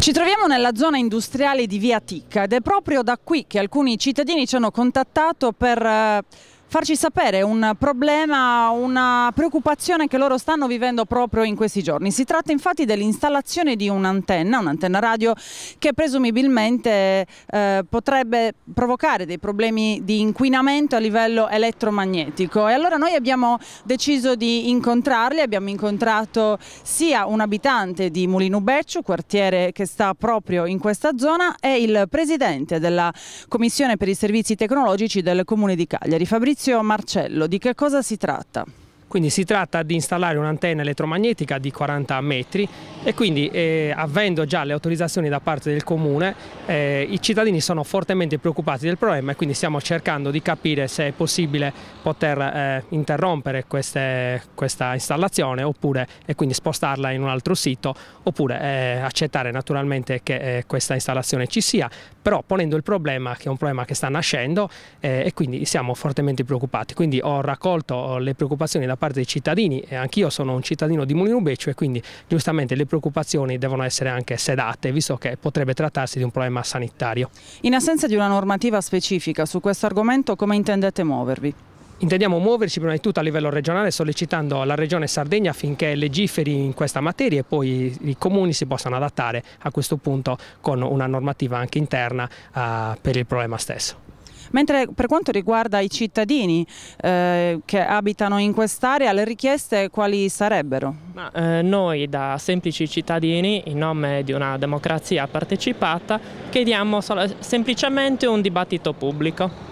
Ci troviamo nella zona industriale di Via Ticca ed è proprio da qui che alcuni cittadini ci hanno contattato per eh, farci sapere un problema, una preoccupazione che loro stanno vivendo proprio in questi giorni. Si tratta infatti dell'installazione di un'antenna, un'antenna radio che presumibilmente eh, potrebbe provocare dei problemi di inquinamento a livello elettromagnetico e allora noi abbiamo deciso di incontrarli, abbiamo incontrato sia un abitante di Mulinubeccio, quartiere che sta proprio in questa zona, e il presidente della Commissione per i servizi tecnologici del Comune di Cagliari, Fabrizio Fabrizio Marcello. Di che cosa si tratta? Quindi si tratta di installare un'antenna elettromagnetica di 40 metri e quindi eh, avendo già le autorizzazioni da parte del comune eh, i cittadini sono fortemente preoccupati del problema e quindi stiamo cercando di capire se è possibile poter eh, interrompere queste, questa installazione oppure, e quindi spostarla in un altro sito oppure eh, accettare naturalmente che eh, questa installazione ci sia però ponendo il problema che è un problema che sta nascendo eh, e quindi siamo fortemente preoccupati. Quindi ho raccolto le preoccupazioni da parte dei cittadini e anch'io sono un cittadino di Molinubeccio e quindi giustamente le preoccupazioni devono essere anche sedate visto che potrebbe trattarsi di un problema sanitario. In assenza di una normativa specifica su questo argomento come intendete muovervi? Intendiamo muoverci prima di tutto a livello regionale sollecitando la Regione Sardegna affinché legiferi in questa materia e poi i comuni si possano adattare a questo punto con una normativa anche interna uh, per il problema stesso. Mentre per quanto riguarda i cittadini eh, che abitano in quest'area, le richieste quali sarebbero? Ma, eh, noi da semplici cittadini, in nome di una democrazia partecipata, chiediamo semplicemente un dibattito pubblico